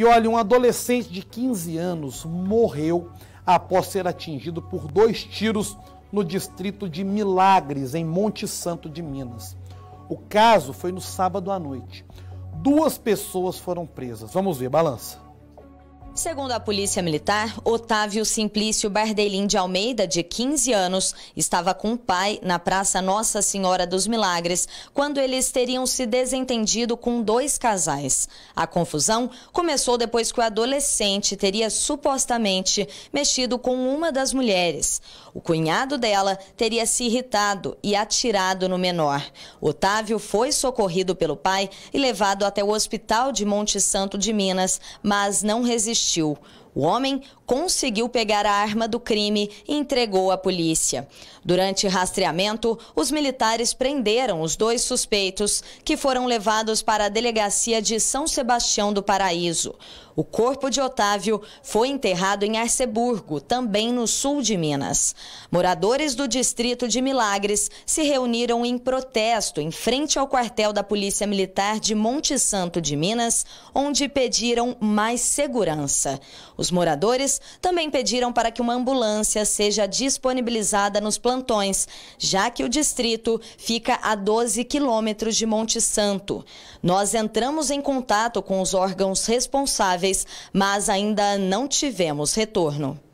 E olha, um adolescente de 15 anos morreu após ser atingido por dois tiros no distrito de Milagres, em Monte Santo de Minas. O caso foi no sábado à noite. Duas pessoas foram presas. Vamos ver, balança. Segundo a Polícia Militar, Otávio Simplício Bardelim de Almeida, de 15 anos, estava com o pai na Praça Nossa Senhora dos Milagres, quando eles teriam se desentendido com dois casais. A confusão começou depois que o adolescente teria supostamente mexido com uma das mulheres. O cunhado dela teria se irritado e atirado no menor. Otávio foi socorrido pelo pai e levado até o hospital de Monte Santo de Minas, mas não resistiu o homem conseguiu pegar a arma do crime e entregou à polícia. Durante rastreamento, os militares prenderam os dois suspeitos, que foram levados para a delegacia de São Sebastião do Paraíso. O corpo de Otávio foi enterrado em Arceburgo, também no sul de Minas. Moradores do distrito de Milagres se reuniram em protesto em frente ao quartel da Polícia Militar de Monte Santo de Minas, onde pediram mais segurança. Os moradores também pediram para que uma ambulância seja disponibilizada nos plantões, já que o distrito fica a 12 quilômetros de Monte Santo. Nós entramos em contato com os órgãos responsáveis mas ainda não tivemos retorno.